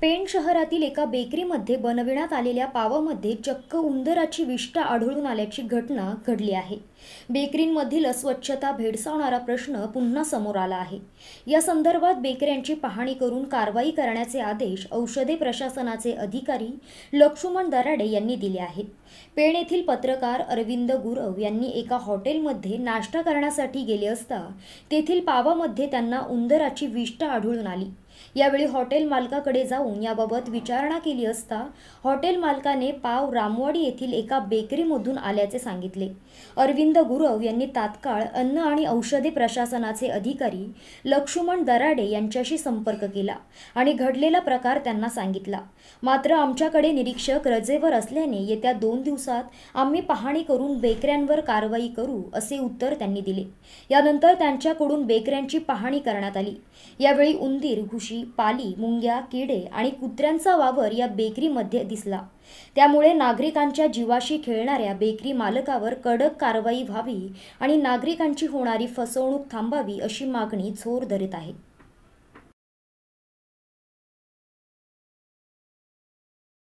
पेण शहरातील एका बेकरीमध्ये बनविण्यात आलेल्या पावामध्ये चक्क उंदराची विष्ठा आढळून आल्याची घटना घडली आहे बेकरींमधील अस्वच्छता भेडसावणारा प्रश्न पुन्हा समोर आला आहे या संदर्भात बेकऱ्यांची पाहणी करून कारवाई करण्याचे आदेश औषधे प्रशासनाचे अधिकारी लक्ष्मण दराडे यांनी दिले आहेत पेण येथील पत्रकार अरविंद गुरव यांनी एका हॉटेलमध्ये नाश्ता करण्यासाठी गेले असता तेथील पावामध्ये त्यांना उंदराची विष्ठा आढळून आली यावेळी हॉटेल मालकाकडे जाऊन याबाबत विचारणा केली असता हॉटेल मालकाने पाव रामवाडी येथील एका बेकरीमधून आल्याचे सांगितले अरविंद गुरव यांनी तात्काळ अन्न आणि औषधे प्रशासनाचे अधिकारी लक्ष्मण दराडे यांच्याशी संपर्क केला आणि घडलेला प्रकार त्यांना सांगितला मात्र आमच्याकडे निरीक्षक रजेवर असल्याने येत्या दोन दिवसात आम्ही पाहणी करून बेकऱ्यांवर कारवाई करू असे उत्तर त्यांनी दिले यानंतर त्यांच्याकडून बेकऱ्यांची पाहणी करण्यात आली यावेळी उंदीर पाली मुंग्या किडे आणि कुत्र्यांचा वावर या बेकरीमध्ये दिसला त्यामुळे नागरिकांच्या जीवाशी खेळणाऱ्या बेकरी मालकावर कडक कारवाई व्हावी आणि नागरिकांची होणारी फसवणूक थांबावी अशी मागणी जोर धरत आहे